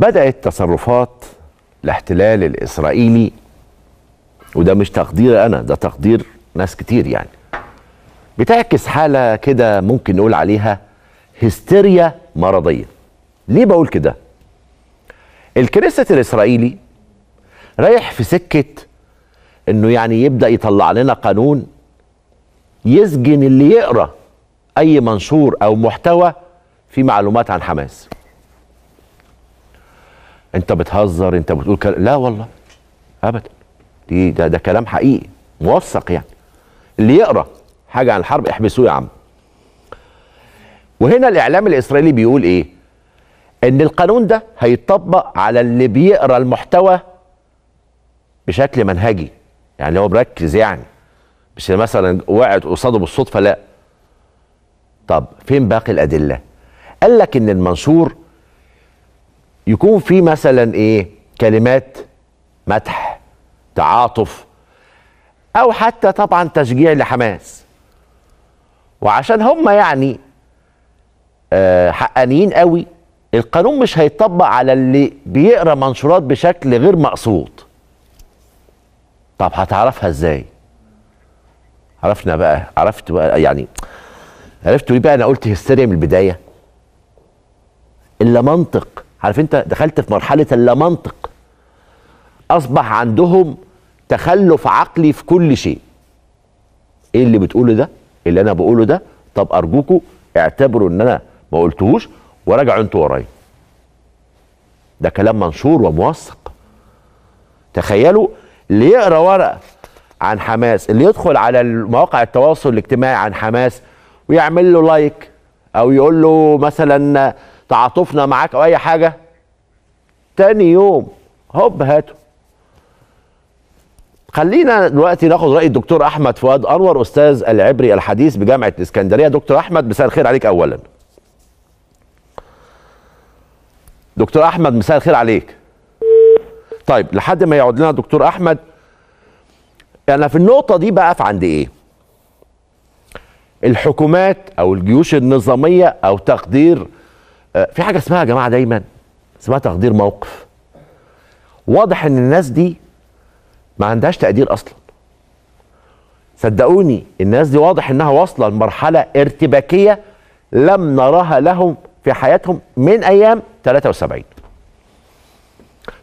بدأت تصرفات الاحتلال الإسرائيلي وده مش تقدير أنا ده تقدير ناس كتير يعني بتعكس حالة كده ممكن نقول عليها هستيريا مرضية ليه بقول كده الكنيست الإسرائيلي رايح في سكة انه يعني يبدأ يطلع لنا قانون يسجن اللي يقرأ اي منشور او محتوى في معلومات عن حماس انت بتهزر انت بتقول كلام لا والله ابدا دي ده, ده كلام حقيقي موثق يعني اللي يقرا حاجه عن الحرب احبسوه يا عم وهنا الاعلام الاسرائيلي بيقول ايه ان القانون ده هيطبق على اللي بيقرا المحتوى بشكل منهجي يعني هو مركز يعني مش مثلا وقعت قصاده بالصدفه لا طب فين باقي الادله قال لك ان المنشور يكون في مثلا ايه كلمات مدح تعاطف او حتى طبعا تشجيع لحماس وعشان هم يعني آه، حقانيين قوي القانون مش هيطبق على اللي بيقرا منشورات بشكل غير مقصود طب هتعرفها ازاي عرفنا بقى عرفت بقى يعني عرفتوا ليه بقى انا قلت هستيريا من البدايه الا منطق عارف انت دخلت في مرحله اللامنطق اصبح عندهم تخلف عقلي في كل شيء ايه اللي بتقوله ده اللي انا بقوله ده طب ارجوكوا اعتبروا ان انا ما قلتهوش وراجعوا انتوا ورايا ده كلام منشور وموثق تخيلوا اللي يقرا ورقه عن حماس اللي يدخل على مواقع التواصل الاجتماعي عن حماس ويعمل له لايك او يقول له مثلا تعاطفنا معاك او اي حاجه تاني يوم هوب هاته خلينا دلوقتي ناخد راي الدكتور احمد فؤاد انور استاذ العبري الحديث بجامعه الاسكندريه دكتور احمد مساء الخير عليك اولا دكتور احمد مساء الخير عليك طيب لحد ما يعود لنا دكتور احمد انا يعني في النقطه دي بقف عند ايه الحكومات او الجيوش النظاميه او تقدير آه، في حاجه اسمها يا جماعه دايما اسمها تقدير موقف واضح ان الناس دي ما عندهاش تقدير اصلا صدقوني الناس دي واضح انها واصله لمرحله ارتباكيه لم نراها لهم في حياتهم من ايام 73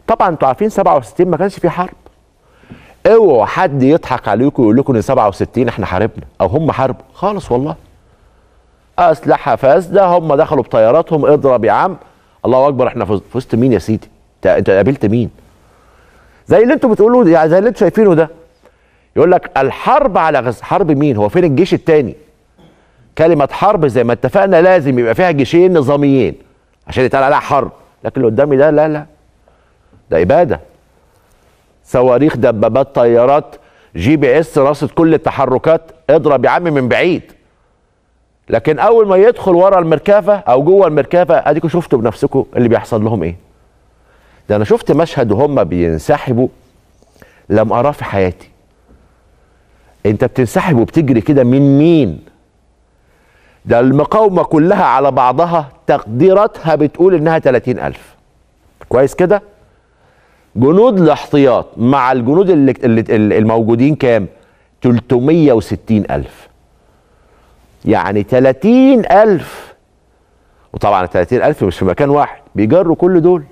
طبعا انتوا عارفين 67 ما كانش في حرب اوعوا حد يضحك عليكم ويقول لكم ان 67 احنا حاربنا او هم حاربوا خالص والله اسلحه فاسده هم دخلوا بطياراتهم اضرب يا عم الله اكبر احنا فزت مين يا سيدي انت قابلت مين زي اللي انتوا بتقولوا يعني زي اللي انتوا شايفينه ده يقول لك الحرب على غزه حرب مين هو فين الجيش الثاني كلمه حرب زي ما اتفقنا لازم يبقى فيها جيشين نظاميين عشان يتقال عليها حرب لكن اللي قدامي ده لا لا ده اباده صواريخ دبابات طيارات جي بي اس راصد كل التحركات اضرب يا عم من بعيد لكن اول ما يدخل ورا المركافه او جوه المركافه اديكم شفتوا بنفسكم اللي بيحصل لهم ايه ده انا شفت مشهد وهم بينسحبوا لم اراه في حياتي انت بتنسحب وبتجري كده من مين ده المقاومه كلها على بعضها تقديراتها بتقول انها 30000 كويس كده جنود الاحتياط مع الجنود اللي, اللي الموجودين كام 360000 يعني 30 ألف وطبعا 30 ألف مش في مكان واحد بيجروا كل دول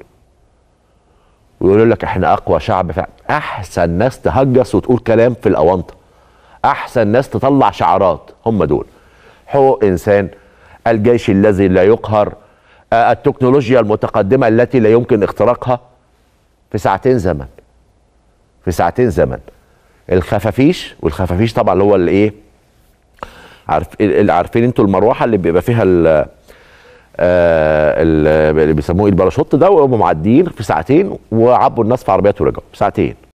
ويقولوا لك احنا اقوى شعب فعلا احسن ناس تهجس وتقول كلام في الاونطه احسن ناس تطلع شعارات هم دول حقوق انسان الجيش الذي لا يقهر آه، التكنولوجيا المتقدمه التي لا يمكن اختراقها في ساعتين زمن في ساعتين زمن الخفافيش والخفافيش طبعا اللي هو الايه عارف عارفين انتوا المروحه اللي بيبقى فيها ال آه، اللي بيسموه إيه، الباراشوت ده وهم معديين في ساعتين وعبوا الناس في عربيات ورجعوا ساعتين